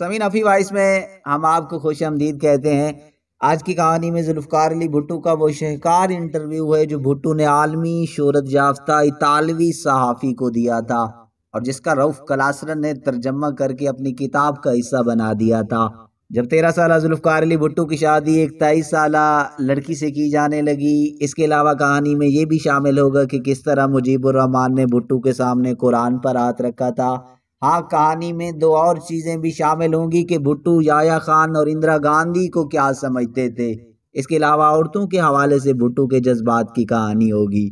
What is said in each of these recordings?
Sameen अफी vice में हम आपको खुश आमदीद कहते हैं आज की कहानी में जुल्फकार अली भुट्टू का वो शहकार इंटरव्यू है जो भुट्टू ने आलमी शहरत याफ्ता इतालवी सहाफ़ी को दिया था और जिसका रऊफ़ कलासरन ने तर्जमा करके अपनी किताब का हिस्सा बना दिया था जब तेरह साल जुल्फ़ार अली भुट्टू की शादी एक तेईस साल लड़की से की जाने लगी इसके अलावा कहानी में ये भी शामिल होगा कि किस तरह मुजीबुर रहमान ने भुट्टू के सामने कुरान पर हाथ रखा था हाँ कहानी में दो और चीज़ें भी शामिल होंगी कि भुट्टू याया खान और इंदिरा गांधी को क्या समझते थे इसके अलावा औरतों के हवाले से भुट्टू के जज्बात की कहानी होगी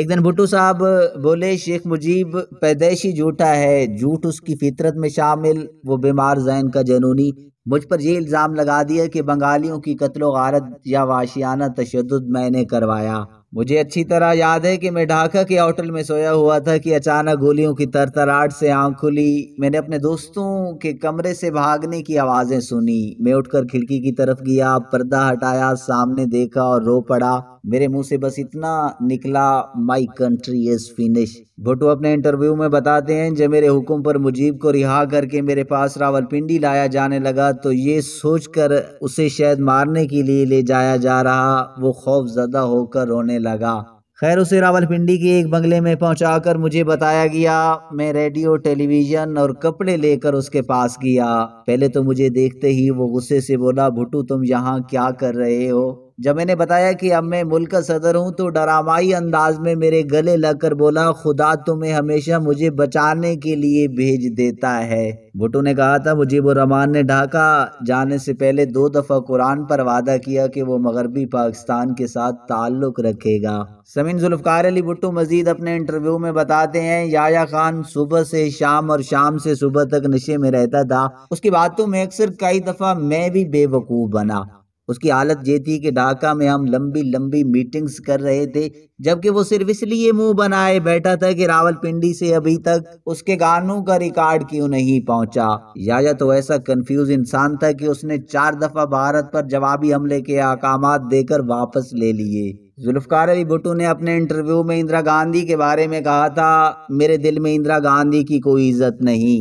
एक दिन भुट्टू साहब बोले शेख मुजीब पैदाइशी झूठा है झूठ उसकी फितरत में शामिल वो बीमार जैन का जनूनी मुझ पर ये इल्ज़ाम लगा दिया कि बंगालियों की कत्लो गारत या वाशियाना तशद मैंने करवाया मुझे अच्छी तरह याद है कि मैं ढाका के होटल में सोया हुआ था कि अचानक गोलियों की तरतराहट से आंख खुली मैंने अपने दोस्तों के कमरे से भागने की आवाज़ें सुनी मैं उठकर खिड़की की तरफ गया पर्दा हटाया सामने देखा और रो पड़ा मेरे मुंह से बस इतना निकला my country is finish Bhutto अपने इंटरव्यू में बताते हैं जब मेरे हुक्म पर मुजीब को रिहा करके मेरे पास रावलपिंडी लाया जाने लगा तो ये सोचकर उसे शायद मारने के लिए ले जाया जा रहा वो खौफ ज्यादा होकर रोने लगा खैर उसे रावलपिंडी के एक बंगले में पहुंचाकर मुझे बताया गया मैं रेडियो टेलीविज़न और कपड़े लेकर उसके पास गया पहले तो मुझे देखते ही वो गुस्से से बोला भुट्टू तुम यहाँ क्या कर रहे हो जब मैंने बताया कि अब मैं मुल्क का सदर हूँ तो डरामाई अंदाज में मेरे गले लगकर बोला खुदा तुम्हें हमेशा मुझे बचाने के लिए भेज देता है भुटो ने कहा था रहमान ने ढाका जाने से पहले दो दफ़ा कुरान पर वादा किया कि वो मगरबी पाकिस्तान के साथ ताल्लुक़ रखेगा समीन जुल्फकार अली भुट्टो मजीद अपने इंटरव्यू में बताते हैं याया खान सुबह से शाम और शाम से सुबह तक नशे में रहता था उसकी बातों में अक्सर कई दफ़ा मैं भी बेवकूफ़ बना उसकी हालत ये थी कि ढाका में हम लंबी लंबी मीटिंग्स कर रहे थे जबकि वो सिर्फ इसलिए मुंह बनाए बैठा था कि रावलपिंडी से अभी तक उसके गानों का रिकॉर्ड क्यों नहीं पहुंचा याया तो ऐसा कंफ्यूज इंसान था कि उसने चार दफा भारत पर जवाबी हमले के अहकाम देकर वापस ले लिए जुल्फकार अली भुट्टू ने अपने इंटरव्यू में इंदिरा गांधी के बारे में कहा था मेरे दिल में इंदिरा गांधी की कोई इज्जत नहीं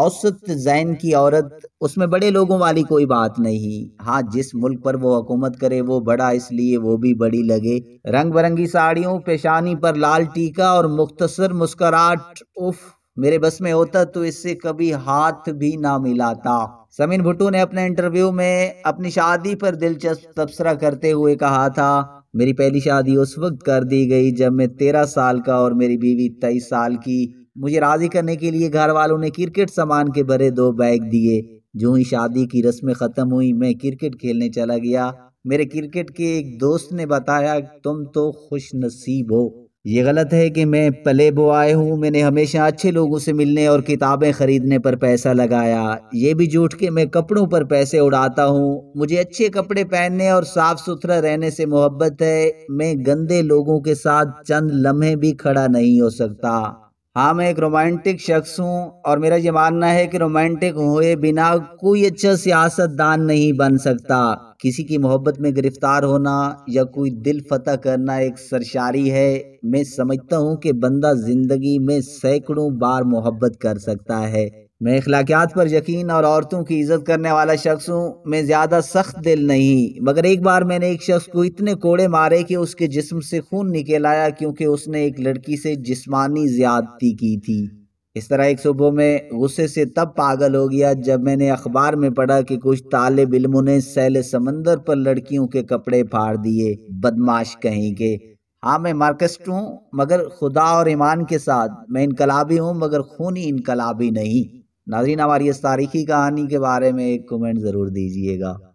औसत जैन की औरत उसमें बड़े लोगों वाली कोई बात नहीं हाँ जिस मुल्क पर वो हुकूमत करे वो बड़ा इसलिए वो भी बड़ी लगे रंग बिरंगी साड़ियों पेशानी पर लाल टीका और मुख्तसर मुस्कराहट उफ मेरे बस में होता तो इससे कभी हाथ भी ना मिलाता समीन भुट्टू ने अपने इंटरव्यू में अपनी शादी पर दिलचस्प तबसरा करते हुए कहा था मेरी पहली शादी उस वक्त कर दी गई जब मैं तेरह साल का और मेरी बीवी तेईस साल की मुझे राज़ी करने के लिए घर वालों ने क्रिकेट सामान के भरे दो बैग दिए जो ही शादी की रस्में ख़त्म हुई मैं क्रिकेट खेलने चला गया मेरे क्रिकेट के एक दोस्त ने बताया तुम तो खुश नसीब हो ये गलत है कि मैं पले आए हूँ मैंने हमेशा अच्छे लोगों से मिलने और किताबें ख़रीदने पर पैसा लगाया ये भी झूठ के मैं कपड़ों पर पैसे उड़ाता हूँ मुझे अच्छे कपड़े पहनने और साफ़ सुथरा रहने से मोहब्बत है मैं गंदे लोगों के साथ चंद लम्हे भी खड़ा नहीं हो सकता हाँ मैं एक रोमांटिक शख्स हूँ और मेरा ये मानना है कि रोमांटिक हुए बिना कोई अच्छा सियासतदान नहीं बन सकता किसी की मोहब्बत में गिरफ्तार होना या कोई दिल फतह करना एक सरशारी है मैं समझता हूँ कि बंदा ज़िंदगी में सैकड़ों बार मोहब्बत कर सकता है मैं अखलाकियात पर यकीन और औरतों की इज्जत करने वाला शख्स हूँ मैं ज़्यादा सख्त दिल नहीं मगर एक बार मैंने एक शख्स को इतने कोड़े मारे कि उसके जिस्म से खून निकल आया क्योंकि उसने एक लड़की से जिस्मानी ज़्यादती की थी इस तरह एक सुबह में गुस्से से तब पागल हो गया जब मैंने अखबार में पढ़ा कि कुछ तालब इलमों ने सैल समंदर पर लड़कियों के कपड़े फाड़ दिए बदमाश कहीं के हाँ मैं मार्कस्ट हूँ मगर खुदा और ईमान के साथ मैं इनकलाबी हूँ मगर खूनी इनकलाबी नहीं नाजरीन हमारी इस तारीख़ी कहानी के बारे में एक कमेंट ज़रूर दीजिएगा